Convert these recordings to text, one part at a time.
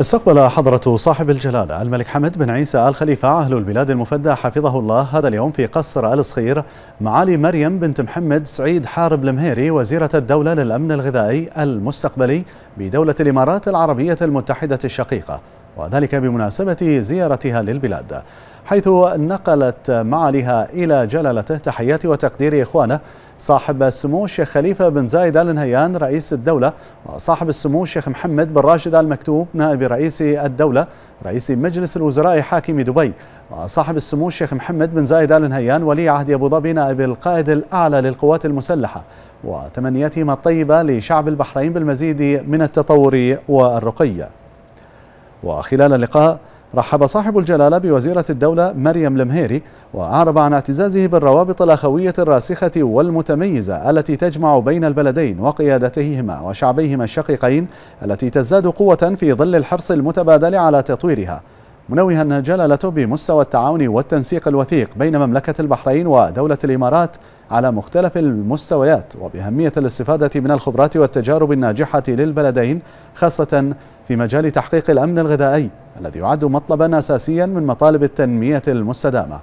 استقبل حضرة صاحب الجلالة الملك حمد بن عيسى آل خليفة أهل البلاد المفدى حفظه الله هذا اليوم في قصر آل صغير معالي مريم بنت محمد سعيد حارب المهيري وزيرة الدولة للأمن الغذائي المستقبلي بدولة الإمارات العربية المتحدة الشقيقة وذلك بمناسبة زيارتها للبلاد حيث نقلت معاليها إلى جلالته تحيات وتقدير إخوانه صاحب السمو الشيخ خليفة بن زايد آل نهيان رئيس الدولة وصاحب السمو الشيخ محمد بن راشد آل مكتوب نائب رئيس الدولة رئيس مجلس الوزراء حاكم دبي وصاحب السمو الشيخ محمد بن زايد آل نهيان ولي عهد أبو ظبي نائب القائد الأعلى للقوات المسلحة وتمنياتهما الطيبة لشعب البحرين بالمزيد من التطور والرقي وخلال اللقاء رحب صاحب الجلالة بوزيرة الدولة مريم المهيري وأعرب عن اعتزازه بالروابط الأخوية الراسخة والمتميزة التي تجمع بين البلدين وقيادتهما وشعبيهما الشقيقين التي تزداد قوة في ظل الحرص المتبادل على تطويرها منوها جلالته بمستوى التعاون والتنسيق الوثيق بين مملكة البحرين ودولة الإمارات على مختلف المستويات وبأهمية الاستفادة من الخبرات والتجارب الناجحة للبلدين خاصة في مجال تحقيق الأمن الغذائي الذي يعد مطلبا أساسيا من مطالب التنمية المستدامة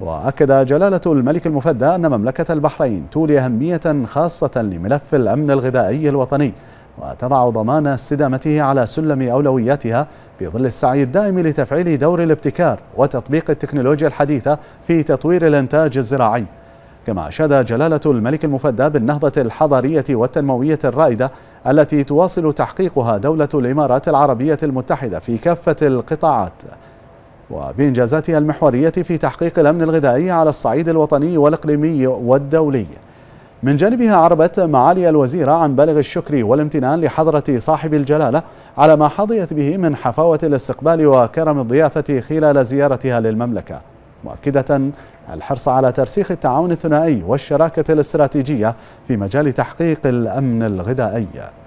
وأكد جلالة الملك المفدى أن مملكة البحرين تولي أهمية خاصة لملف الأمن الغذائي الوطني وتضع ضمان استدامته على سلم أولوياتها في ظل السعي الدائم لتفعيل دور الابتكار وتطبيق التكنولوجيا الحديثة في تطوير الإنتاج الزراعي كما أشاد جلالة الملك المفدى بالنهضة الحضارية والتنموية الرائدة التي تواصل تحقيقها دولة الإمارات العربية المتحدة في كافة القطاعات وبإنجازاتها المحورية في تحقيق الأمن الغذائي على الصعيد الوطني والإقليمي والدولي من جانبها عربت معالي الوزيرة عن بالغ الشكر والامتنان لحضرة صاحب الجلالة على ما حظيت به من حفاوة الاستقبال وكرم الضيافة خلال زيارتها للمملكة مؤكدة الحرص على ترسيخ التعاون الثنائي والشراكة الاستراتيجية في مجال تحقيق الأمن الغذائي